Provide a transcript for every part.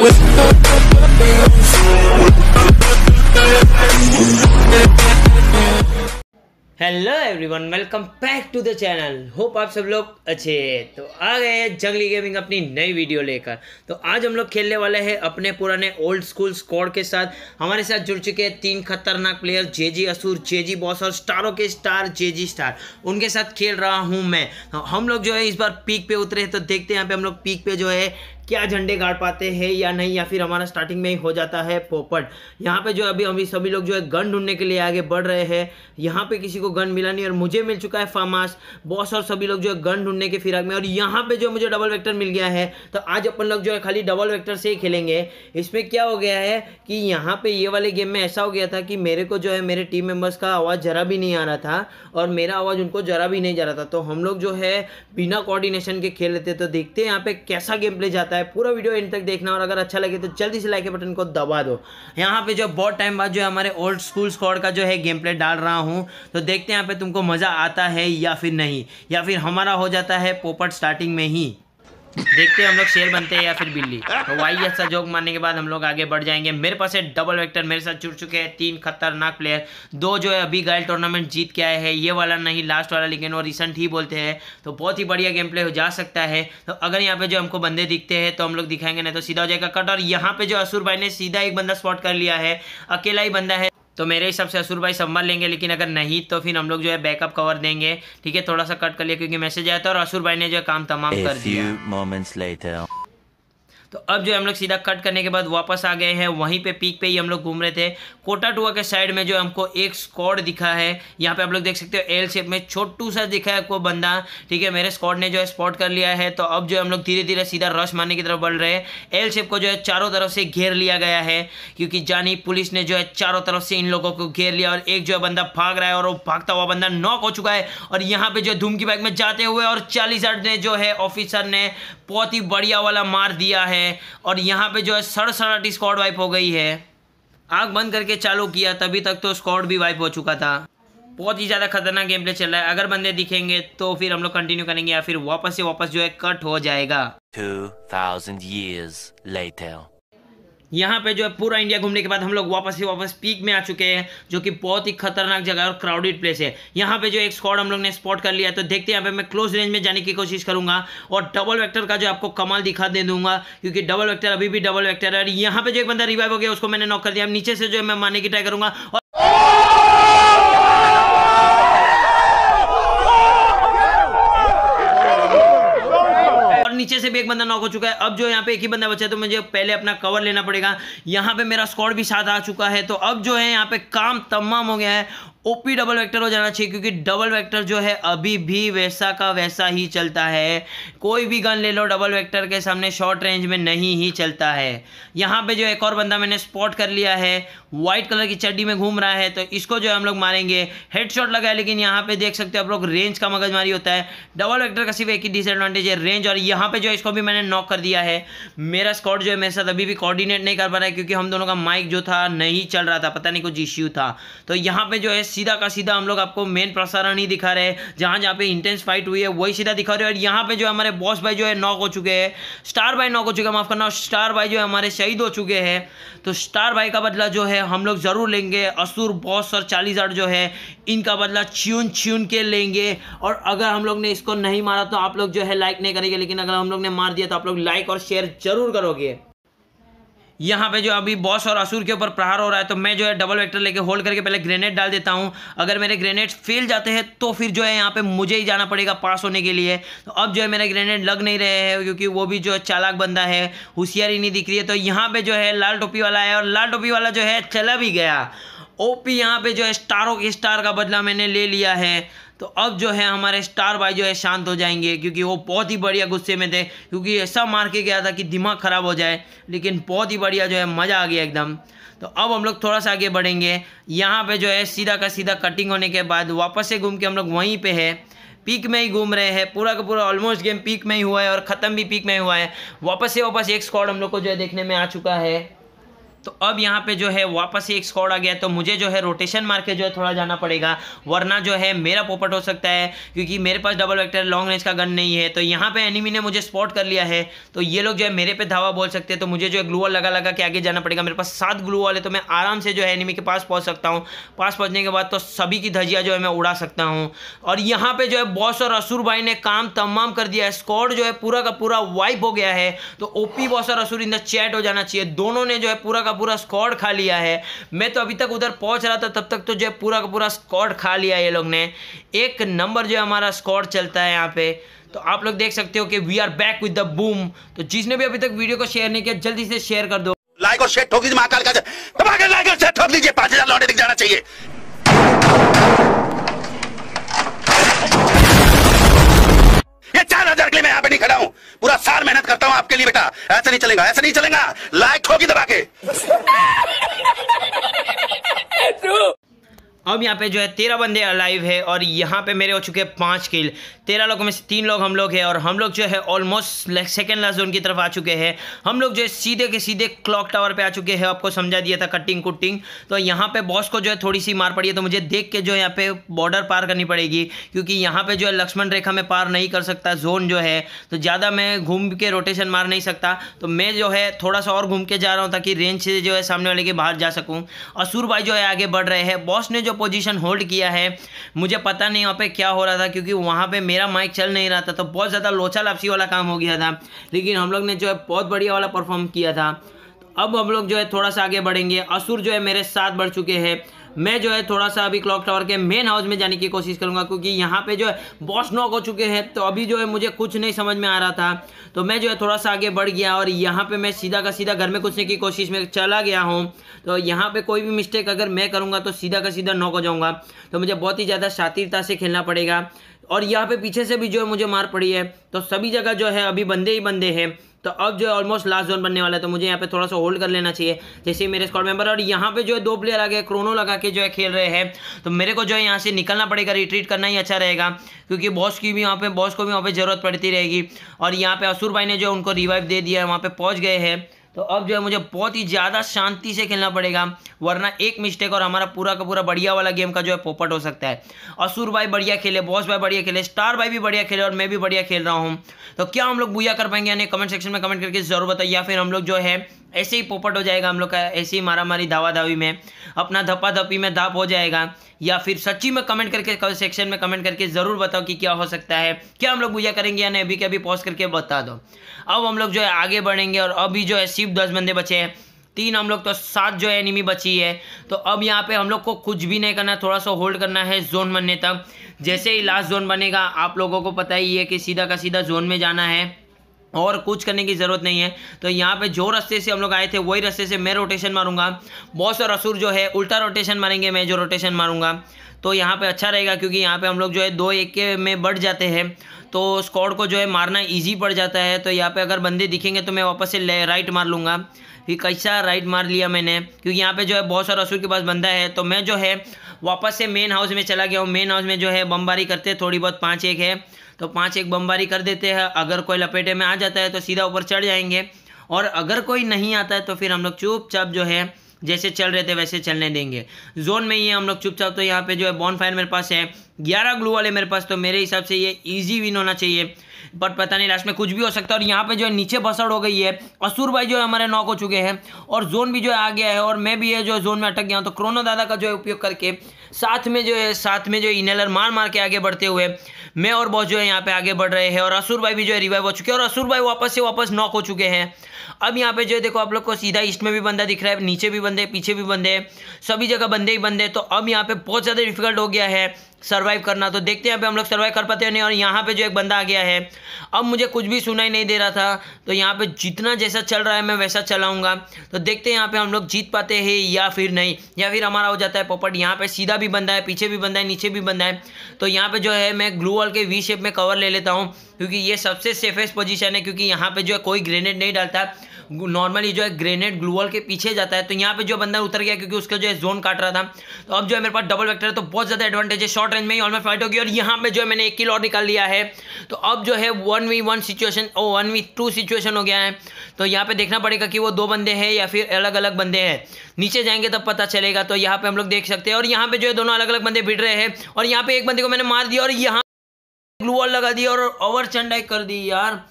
With hello everyone welcome back to the channel hope आप सब लोग अच्छे तो आ गए जंगली गेमिंग अपनी नई वीडियो लेकर तो आज हम लोग खेलने वाले हैं अपने पुराने ओल्ड स्कूल स्कोर के साथ हमारे साथ जुड़ चुके हैं तीन खतरनाक player JG Asur JG boss और स्टारों के स्टार जेजी स्टार उनके साथ खेल रहा हूँ मैं हम लोग जो है इस बार पीक पे उतरे हैं तो देखते हैं यहाँ पे हम लोग पीक पे जो है क्या झंडे गाड़ पाते हैं या नहीं या फिर हमारा स्टार्टिंग में ही हो जाता है पोपट यहाँ पे जो अभी हम सभी लोग जो है गन ढूंढने के लिए आगे बढ़ रहे हैं यहाँ पे किसी को गन मिला नहीं और मुझे मिल चुका है फार्मास बॉस और सभी लोग जो है गन ढूंढने के फिराक में और यहाँ पे जो मुझे डबल वैक्टर मिल गया है तो आज अपन लोग जो है खाली डबल वैक्टर से ही खेलेंगे इसमें क्या हो गया है कि यहाँ पे ये वाले गेम में ऐसा हो गया था कि मेरे को जो है मेरे टीम मेम्बर्स का आवाज़ ज़रा भी नहीं आ रहा था और मेरा आवाज़ उनको ज़रा भी नहीं जा रहा था तो हम लोग जो है बिना कोऑर्डिनेशन के खेल लेते तो देखते हैं यहाँ पे कैसा गेम प्ले जाता है है पूरा वीडियो इन तक देखना और अगर अच्छा लगे तो जल्दी से लाइक के बटन को दबा दो यहाँ पे जो बहुत टाइम बाद जो है हमारे ओल्ड स्कूल स्कॉड का जो है गेम प्ले डाल रहा हूँ तो देखते हैं यहाँ पे तुमको मज़ा आता है या फिर नहीं या फिर हमारा हो जाता है पोपट स्टार्टिंग में ही देखते हैं हम लोग शेर बनते हैं या फिर बिल्ली तो वाई ऐसा जोक मारने के बाद हम लोग आगे बढ़ जाएंगे मेरे पास है डबल वेक्टर मेरे साथ जुड़ चुके हैं तीन खतरनाक प्लेयर दो जो है अभी गायल टूर्नामेंट जीत के आए हैं ये वाला नहीं लास्ट वाला लेकिन वो रिसेंट ही बोलते हैं तो बहुत ही बढ़िया गेम प्ले हो जा सकता है तो अगर यहाँ पे जो हमको बंदे दिखते हैं तो हम लोग दिखाएंगे नहीं तो सीधा हो जाएगा कट और यहाँ पे जो असुर भाई ने सीधा एक बंदा स्पॉट कर लिया है अकेला ही बंदा है तो मेरे हिसाब से असुर भाई संभाल लेंगे लेकिन अगर नहीं तो फिर हम लोग जो है बैकअप कवर देंगे ठीक है थोड़ा सा कट कर लिया क्योंकि मैसेज आया था और असुर भाई ने जो है काम तमाम कर दिया तो अब जो हम लोग सीधा कट करने के बाद वापस आ गए हैं वहीं पे पीक पे ही हम लोग घूम रहे थे कोटा टुआ के साइड में जो हमको एक स्कॉड दिखा है यहाँ पे आप लोग देख सकते हो एल शेप में छोटू सा दिखा है कोई बंदा ठीक है मेरे स्कॉड ने जो है स्पॉट कर लिया है तो अब जो हम लोग धीरे धीरे सीधा रश मारने की तरफ बढ़ रहे हैं एल शेप को जो है चारों तरफ से घेर लिया गया है क्योंकि जानी पुलिस ने जो है चारों तरफ से इन लोगों को घेर लिया और एक जो है बंदा भाग रहा है और वो भागता हुआ बंदा नॉक हो चुका है और यहाँ पे जो धूम की बाइक में जाते हुए और चालीस ने जो है ऑफिसर ने बहुत ही बढ़िया वाला मार दिया है है और यहाँ पे जो है सड़सठ स्कॉड वाइप हो गई है आग बंद करके चालू किया तभी तक तो स्कॉड भी वाइप हो चुका था बहुत ही ज़्यादा खतरनाक गेम प्ले चल रहा है अगर बंदे दिखेंगे तो फिर हम लोग कंटिन्यू करेंगे या फिर वापस से वापस जो है कट हो जाएगा Two thousand years later यहाँ पे जो है पूरा इंडिया घूमने के बाद हम लोग वापस ही वापस पीक में आ चुके हैं जो कि बहुत ही खतरनाक जगह और क्राउडेड प्लेस है यहाँ पे जो एक स्कॉड हम लोग ने स्पॉट कर लिया तो देखते हैं यहाँ पे मैं क्लोज रेंज में जाने की कोशिश करूंगा और डबल वेक्टर का जो आपको कमाल दिखा दे दूंगा क्योंकि डबल वैक्टर अभी भी डबल वैक्टर है यहाँ पे जो एक बंदा रिवाइव हो गया उसको मैंने नॉक कर दिया नीचे से जो है मैं मारने की ट्राई करूंगा भी एक बंदा नॉक हो चुका है अब जो यहाँ पे एक ही बंदा बचा है तो मुझे पहले अपना कवर लेना पड़ेगा यहाँ पे मेरा स्कॉड भी साथ आ चुका है तो अब जो है यहाँ पे काम तमाम हो गया है ओपी डबल वेक्टर हो जाना चाहिए क्योंकि डबल वेक्टर जो है अभी भी वैसा का वैसा ही चलता है कोई भी गन ले लो डबल वेक्टर के सामने शॉर्ट रेंज में नहीं ही चलता है यहाँ पे जो एक और बंदा मैंने स्पॉट कर लिया है वाइट कलर की चड्डी में घूम रहा है तो इसको जो है हम लोग मारेंगे हेड शॉट लगा है लेकिन यहाँ पे देख सकते हो आप लोग रेंज का मगजमारी होता है डबल वैक्टर का सिर्फ एक ही डिसएडवांटेज है रेंज और यहाँ पे जो है इसको भी मैंने नॉक कर दिया है मेरा स्कॉट जो है मेरे साथ अभी भी कॉर्डिनेट नहीं कर पा रहा है क्योंकि हम दोनों का माइक जो था नहीं चल रहा था पता नहीं कुछ इश्यू था तो यहाँ पे जो है सीधा का सीधा हम लोग आपको मेन प्रसारण ही दिखा रहे हैं जहाँ जहां पे इंटेंस फाइट हुई है वही सीधा दिखा रहे हैं और यहाँ पे जो हमारे बॉस भाई जो है नॉक हो चुके हैं स्टार भाई नॉक हो चुके हैं माफ़ करना स्टार भाई जो है हमारे शहीद हो चुके हैं तो स्टार भाई का बदला जो है हम लोग ज़रूर लेंगे असुर बॉस और चालीसाट जो है इनका बदला च्यून च्यून के लेंगे और अगर हम लोग ने इसको नहीं मारा तो आप लोग जो है लाइक नहीं करेंगे लेकिन अगर हम लोग ने मार दिया तो आप लोग लाइक और शेयर ज़रूर करोगे यहाँ पे जो अभी बॉस और असुर के ऊपर प्रहार हो रहा है तो मैं जो है डबल वेक्टर लेके होल्ड करके पहले ग्रेनेड डाल देता हूँ अगर मेरे ग्रेनेड फेल जाते हैं तो फिर जो है यहाँ पे मुझे ही जाना पड़ेगा पास होने के लिए तो अब जो है मेरे ग्रेनेड लग नहीं रहे हैं क्योंकि वो भी जो है चालाक बंदा है होशियारी नहीं दिख रही है तो यहाँ पर जो है लाल टोपी वाला है और लाल टोपी वाला जो है चला भी गया ओपी यहाँ पे जो है स्टारों के स्टार का बदला मैंने ले लिया है तो अब जो है हमारे स्टार भाई जो है शांत हो जाएंगे क्योंकि वो बहुत ही बढ़िया गुस्से में थे क्योंकि ऐसा मार के गया था कि दिमाग ख़राब हो जाए लेकिन बहुत ही बढ़िया जो है मज़ा आ गया एकदम तो अब हम लोग थोड़ा सा आगे बढ़ेंगे यहाँ पे जो है सीधा का सीधा कटिंग होने के बाद वापस से घूम के हम लोग वहीं पे है पीक में ही घूम रहे हैं पूरा का पूरा ऑलमोस्ट गेम पीक में ही हुआ है और ख़त्म भी पीक में ही हुआ है वापस से वापस एक स्क्वाड हम लोग को जो है देखने में आ चुका है तो अब यहाँ पे जो है वापस ही एक स्कॉड आ गया तो मुझे जो है रोटेशन मार के जो है थोड़ा जाना पड़ेगा वरना जो है मेरा पोपट हो सकता है क्योंकि मेरे पास डबल वेक्टर लॉन्ग रेंज का गन नहीं है तो यहाँ पे एनिमी ने मुझे स्पॉट कर लिया है तो ये लोग जो है मेरे पे धावा बोल सकते हैं तो मुझे जो है ग्लू लगा लगा के आगे जाना पड़ेगा मेरे पास सात ग्लू वाले तो मैं आराम से जो है एनिमी के पास पहुँच सकता हूँ पास पहुँचने के बाद तो सभी की धजिया जो है मैं उड़ा सकता हूँ और यहाँ पर जो है बॉस और असुर भाई ने काम तमाम कर दिया है स्कॉड जो है पूरा का पूरा वाइप हो गया है तो ओपी बॉस और असुर इन द चैट हो जाना चाहिए दोनों ने जो है पूरा का पूरा स्कॉड खा लिया है मैं तो अभी तक उधर पहुंच रहा था तब तक तो जो है पूरा का पूरा स्कॉड खा लिया ये लोग ने एक नंबर जो है हमारा स्कॉड चलता है यहाँ पे तो आप लोग देख सकते हो कि we are back with the boom तो जिसने भी अभी तक वीडियो को शेयर नहीं किया जल्दी से शेयर कर दो लाइक और शेयर ठोक दीजिए महाकाल का लाइक और शेयर ठोक दीजिए पांच हजार लौटे दिख जाना चाहिए हजार के लिए मैं यहाँ पे नहीं खड़ा हूँ पूरा साल मेहनत करता हूँ आपके लिए बेटा ऐसा नहीं चलेगा ऐसा नहीं चलेगा लाइक होगी दबा के अब यहाँ पे जो है तेरह बंदे अलाइव है और यहाँ पे मेरे हो चुके हैं पाँच किल तेरह लोगों में से तीन लोग हम लोग हैं और हम लोग जो है ऑलमोस्ट सेकेंड लास्ट जोन की तरफ आ चुके हैं हम लोग जो है सीधे के सीधे क्लॉक टावर पे आ चुके हैं आपको समझा दिया था कटिंग कुटिंग तो यहाँ पे बॉस को जो है थोड़ी सी मार पड़ी है तो मुझे देख के जो है यहाँ पे बॉर्डर पार करनी पड़ेगी क्योंकि यहाँ पर जो है लक्ष्मण रेखा में पार नहीं कर सकता जोन जो है तो ज़्यादा मैं घूम के रोटेशन मार नहीं सकता तो मैं जो है थोड़ा सा और घूम के जा रहा हूँ ताकि रेंज से जो है सामने वाले के बाहर जा सकूँ असुर भाई जो है आगे बढ़ रहे हैं बॉस ने जो पोजीशन होल्ड किया है मुझे पता नहीं वहाँ पे क्या हो रहा था क्योंकि वहाँ पे मेरा माइक चल नहीं रहा था तो बहुत ज़्यादा लोचा लापसी वाला काम हो गया था लेकिन हम लोग ने जो है बहुत बढ़िया वाला परफॉर्म किया था तो अब हम लोग जो है थोड़ा सा आगे बढ़ेंगे असुर जो है मेरे साथ बढ़ चुके हैं मैं जो है थोड़ा सा अभी क्लॉक टावर के मेन हाउस में जाने की कोशिश करूँगा क्योंकि यहाँ पे जो है बॉस नॉक हो चुके हैं तो अभी जो है मुझे कुछ नहीं समझ में आ रहा था तो मैं जो है थोड़ा सा आगे बढ़ गया और यहाँ पर मैं सीधा का सीधा घर में घुसने की कोशिश में चला गया हूँ तो यहाँ पर कोई भी मिस्टेक अगर मैं करूँगा तो सीधा का सीधा नॉक हो जाऊँगा तो मुझे बहुत ही ज़्यादा शातिरता से खेलना पड़ेगा और यहाँ पे पीछे से भी जो है मुझे मार पड़ी है तो सभी जगह जो है अभी बंदे ही बंदे हैं तो अब जो है ऑलमोस्ट लास्ट जोन बनने वाला है तो मुझे यहाँ पे थोड़ा सा होल्ड कर लेना चाहिए जैसे मेरे स्कॉड मेंबर और यहाँ पे जो है दो प्लेयर आ गए क्रोनो लगा के जो है खेल रहे हैं तो मेरे को जो है यहाँ से निकलना पड़ेगा रिट्रीट करना ही अच्छा रहेगा क्योंकि बॉस की भी यहाँ पे बॉस को भी वहाँ पर जरूरत पड़ती रहेगी और यहाँ पे असुर भाई ने जो उनको रिवाइव दे दिया है वहाँ पर पहुँच गए हैं तो अब जो है मुझे बहुत ही ज़्यादा शांति से खेलना पड़ेगा वरना एक मिस्टेक और हमारा पूरा का पूरा बढ़िया वाला गेम का जो है पोपट हो सकता है असुर भाई बढ़िया खेले बॉस भाई बढ़िया खेले स्टार भाई भी बढ़िया खेले और मैं भी बढ़िया खेल रहा हूँ तो क्या हम लोग बुया कर पाएंगे यानी कमेंट सेक्शन में कमेंट करके ज़रूर बताइए या फिर हम लोग जो है ऐसे ही पोपट हो जाएगा हम लोग का ऐसे ही मारा मारी धावा धावी में अपना धपा धपी में धाप हो जाएगा या फिर सच्ची में कमेंट करके सेक्शन में कमेंट करके ज़रूर बताओ कि क्या हो सकता है क्या हम लोग पूजा करेंगे या नहीं अभी के अभी पॉज करके बता दो अब हम लोग जो है आगे बढ़ेंगे और अभी जो है सिर्फ दस बंदे बचे हैं तीन हम लोग तो सात जो है एनिमी बची है तो अब यहाँ पे हम लोग को कुछ भी नहीं करना थोड़ा सा होल्ड करना है जोन बनने तक जैसे ही लास्ट जोन बनेगा आप लोगों को पता ही है कि सीधा का सीधा जोन में जाना है और कुछ करने की ज़रूरत नहीं है तो यहाँ पे जो रास्ते से हम लोग आए थे वही रास्ते से मैं रोटेशन मारूंगा बॉस और असुर जो है उल्टा रोटेशन मारेंगे मैं जो रोटेशन मारूंगा तो यहाँ पे अच्छा रहेगा क्योंकि यहाँ पे हम लोग जो है दो एक के में बढ़ जाते हैं तो स्कॉड को जो है मारना ईजी पड़ जाता है तो यहाँ पर अगर बंदे दिखेंगे तो मैं वापस से राइट मार लूँगा कि कैसा राइट मार लिया मैंने क्योंकि यहाँ पर जो है बहुत सारा असुर के पास बंदा है तो मैं जो है वापस से मेन हाउस में चला गया हूँ मेन हाउस में जो है बमबारी करते थोड़ी बहुत पाँच एक है तो पाँच एक बमबारी कर देते हैं अगर कोई लपेटे में आ जाता है तो सीधा ऊपर चढ़ जाएंगे और अगर कोई नहीं आता है तो फिर हम लोग चुपचाप जो है जैसे चल रहे थे वैसे चलने देंगे जोन में ही हम लोग चुपचाप तो यहाँ पे जो है बॉन फायर मेरे पास है ग्यारह ग्लू वाले मेरे पास तो मेरे हिसाब से ये ईजी विन होना चाहिए बट पता नहीं लास्ट में कुछ भी हो सकता है और यहाँ पे जो है नीचे बसड़ हो गई है असुर भाई जो है हमारे नॉक हो चुके हैं और जोन भी जो है आ गया है और मैं भी है जो जोन में अटक गया हूँ तो क्रोनो दादा का जो है उपयोग करके साथ में जो है साथ में जो इनेलर मार मार के आगे बढ़ते हुए मैं और बॉस जो है यहाँ पे आगे बढ़ रहे हैं और असुर भाई भी जो है रिवाइव हो चुके हैं और असुर भाई वापस से वापस नॉक हो चुके हैं अब यहाँ पे जो है देखो आप लोग को सीधा ईस्ट में भी बंदा दिख रहा है नीचे भी बंदे पीछे भी बंदे सभी जगह बंदे ही बंदे तो अब यहाँ पे बहुत ज़्यादा डिफिकल्ट हो गया है सर्वाइव करना तो देखते हैं यहाँ पे हम लोग सर्वाइव कर पाते हैं नहीं और यहाँ पे जो एक बंदा आ गया है अब मुझे कुछ भी सुनाई नहीं दे रहा था तो यहाँ पे जितना जैसा चल रहा है मैं वैसा चलाऊंगा तो देखते हैं यहाँ पे हम लोग जीत पाते हैं या फिर नहीं या फिर हमारा हो जाता है पोपट यहाँ पे सीधा भी बंदा है पीछे भी बंदा है नीचे भी बंदा है तो यहाँ पे जो है मैं ग्लू वॉल के वी शेप में कवर ले लेता हूँ क्योंकि ये सबसे सेफेस्ट पोजीशन है क्योंकि यहाँ पे जो है कोई ग्रेनेड नहीं डालता नॉर्मली जो है ग्रेनेड ग्लूवल के पीछे जाता है तो यहाँ पे जो बंदा उतर गया क्योंकि उसका जो है जोन काट रहा था तो अब जो है मेरे पास डबल वैक्टर है तो बहुत ज़्यादा एडवांटेज है शॉर्ट रेंज में ही ऑलमोस्ट फाइट होगी और यहाँ पे जो है मैंने एक किल और निकाल लिया है तो अब जो है one v one situation or one v two situation हो गया है तो यहाँ पे देखना पड़ेगा कि वो दो बंदे हैं या फिर अलग अलग बंदे हैं नीचे जाएंगे तब पता चलेगा तो यहाँ पे हम लोग देख सकते हैं और यहाँ पे जो है दोनों अलग अलग बंदे भिड़ रहे हैं और यहाँ पे एक बंदे को मैंने मार दिया और यहाँ ग्लूअर लगा दिया और ओवर चंडाई कर दी यार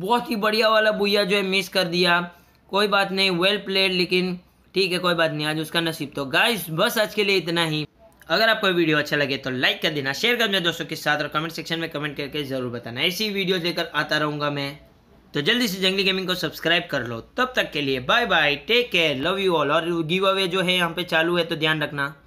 बहुत ही बढ़िया वाला बुया जो है मिस कर दिया कोई बात नहीं वेल प्लेड लेकिन ठीक है कोई बात नहीं आज उसका नसीब तो गाइस बस आज के लिए इतना ही अगर आपको वीडियो अच्छा लगे तो लाइक कर देना शेयर कर देना दोस्तों के साथ और कमेंट सेक्शन में कमेंट करके जरूर बताना ऐसी वीडियो लेकर आता रहूंगा मैं तो जल्दी से जंगली गेमिंग को सब्सक्राइब कर लो तब तक के लिए bye bye take care love you all और गिव अवे जो है यहाँ पे चालू है तो ध्यान रखना